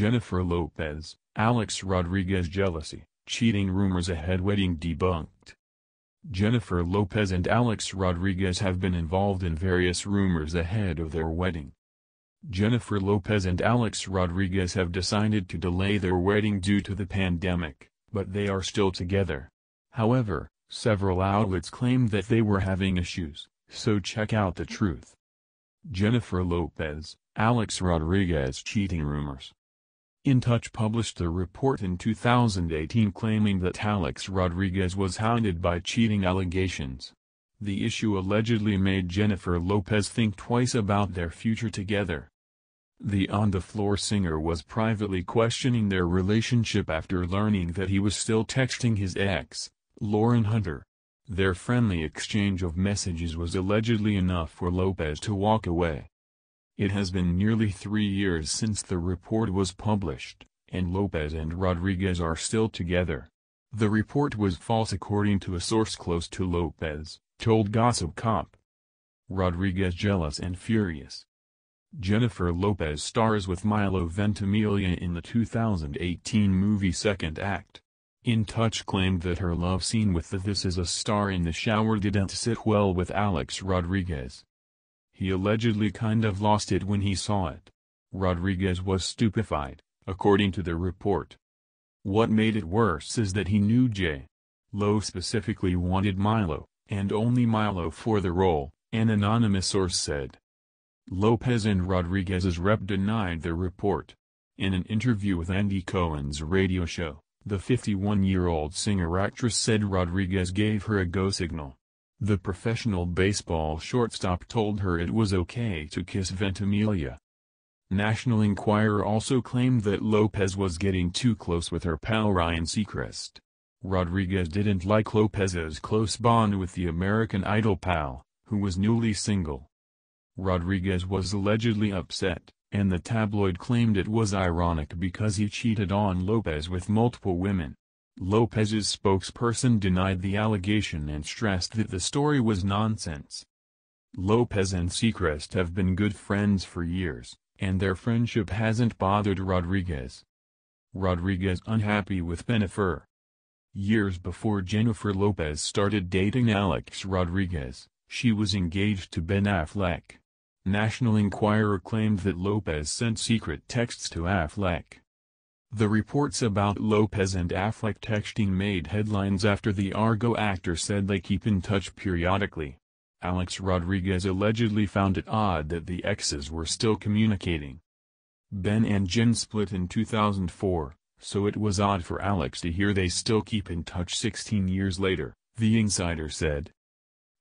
Jennifer Lopez, Alex Rodriguez jealousy, cheating rumors ahead wedding debunked. Jennifer Lopez and Alex Rodriguez have been involved in various rumors ahead of their wedding. Jennifer Lopez and Alex Rodriguez have decided to delay their wedding due to the pandemic, but they are still together. However, several outlets claimed that they were having issues, so check out the truth. Jennifer Lopez, Alex Rodriguez cheating rumors. In Touch published a report in 2018 claiming that Alex Rodriguez was hounded by cheating allegations. The issue allegedly made Jennifer Lopez think twice about their future together. The On The Floor singer was privately questioning their relationship after learning that he was still texting his ex, Lauren Hunter. Their friendly exchange of messages was allegedly enough for Lopez to walk away. It has been nearly three years since the report was published, and Lopez and Rodriguez are still together. The report was false according to a source close to Lopez, told Gossip Cop. Rodriguez jealous and furious. Jennifer Lopez stars with Milo Ventimiglia in the 2018 movie Second Act. In Touch claimed that her love scene with the This Is a star in the shower didn't sit well with Alex Rodriguez. He allegedly kind of lost it when he saw it. Rodriguez was stupefied, according to the report. What made it worse is that he knew J. Lowe specifically wanted Milo, and only Milo for the role, an anonymous source said. Lopez and Rodriguez's rep denied the report. In an interview with Andy Cohen's radio show, the 51-year-old singer-actress said Rodriguez gave her a go signal. The professional baseball shortstop told her it was okay to kiss Ventimiglia. National Enquirer also claimed that Lopez was getting too close with her pal Ryan Seacrest. Rodriguez didn't like Lopez's close bond with the American Idol pal, who was newly single. Rodriguez was allegedly upset, and the tabloid claimed it was ironic because he cheated on Lopez with multiple women. Lopez's spokesperson denied the allegation and stressed that the story was nonsense. Lopez and Seacrest have been good friends for years, and their friendship hasn't bothered Rodriguez. Rodriguez unhappy with Benifer. Years before Jennifer Lopez started dating Alex Rodriguez, she was engaged to Ben Affleck. National Enquirer claimed that Lopez sent secret texts to Affleck. The reports about Lopez and Affleck texting made headlines after the Argo actor said they keep in touch periodically. Alex Rodriguez allegedly found it odd that the exes were still communicating. Ben and Jen split in 2004, so it was odd for Alex to hear they still keep in touch 16 years later, the insider said.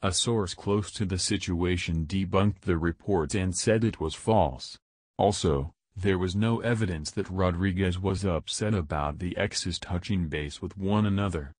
A source close to the situation debunked the reports and said it was false. Also, there was no evidence that Rodriguez was upset about the exes touching base with one another.